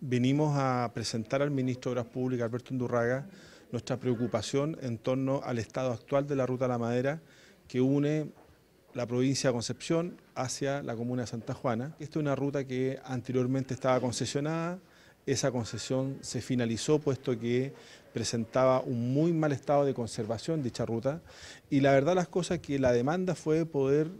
venimos a presentar al ministro de Obras Públicas, Alberto Undurraga, nuestra preocupación en torno al estado actual de la Ruta a la Madera que une la provincia de Concepción hacia la comuna de Santa Juana. Esta es una ruta que anteriormente estaba concesionada, esa concesión se finalizó puesto que presentaba un muy mal estado de conservación dicha ruta y la verdad las cosas que la demanda fue poder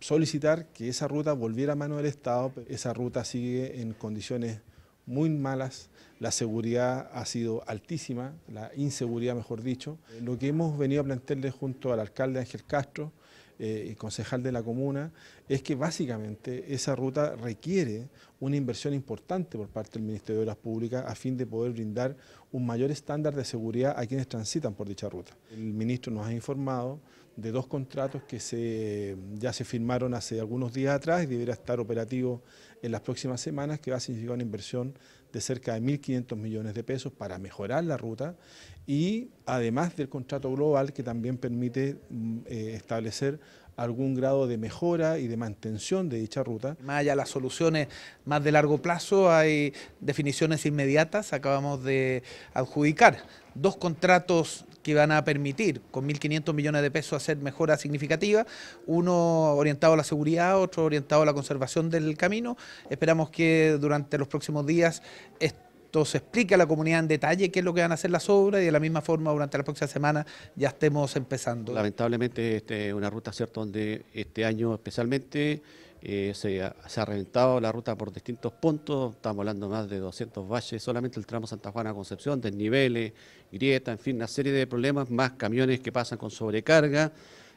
solicitar que esa ruta volviera a mano del Estado, esa ruta sigue en condiciones muy malas, la seguridad ha sido altísima, la inseguridad mejor dicho. Lo que hemos venido a plantearle junto al alcalde Ángel Castro, eh, y concejal de la comuna, es que básicamente esa ruta requiere una inversión importante por parte del Ministerio de Obras Públicas a fin de poder brindar un mayor estándar de seguridad a quienes transitan por dicha ruta. El ministro nos ha informado de dos contratos que se, ya se firmaron hace algunos días atrás y deberá estar operativo en las próximas semanas, que va a significar una inversión de cerca de 1.500 millones de pesos para mejorar la ruta y además del contrato global que también permite mm, eh, establecer algún grado de mejora y de mantención de dicha ruta. Más allá de las soluciones más de largo plazo, hay definiciones inmediatas. Acabamos de adjudicar dos contratos que van a permitir con 1.500 millones de pesos hacer mejoras significativas, uno orientado a la seguridad, otro orientado a la conservación del camino. Esperamos que durante los próximos días... Entonces se explique a la comunidad en detalle qué es lo que van a hacer las obras y de la misma forma durante la próxima semana ya estemos empezando. Lamentablemente este, una ruta cierto donde este año especialmente eh, se, ha, reventado la ruta por distintos puntos, estamos hablando más de 200 valles, solamente el tramo Santa Juana Concepción, desniveles, grietas, en fin, una serie de problemas, más camiones que pasan con sobrecarga,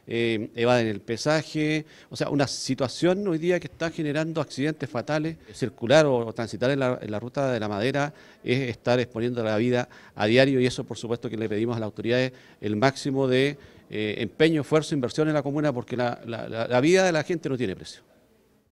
eh, evaden el pesaje, o sea, una situación hoy día que está generando accidentes fatales. Circular o, transitar en la, ruta de la madera es estar exponiendo la vida a diario y eso por supuesto que le pedimos a las autoridades el máximo de eh, empeño, esfuerzo, inversión en la comuna porque la vida de la gente no tiene precio.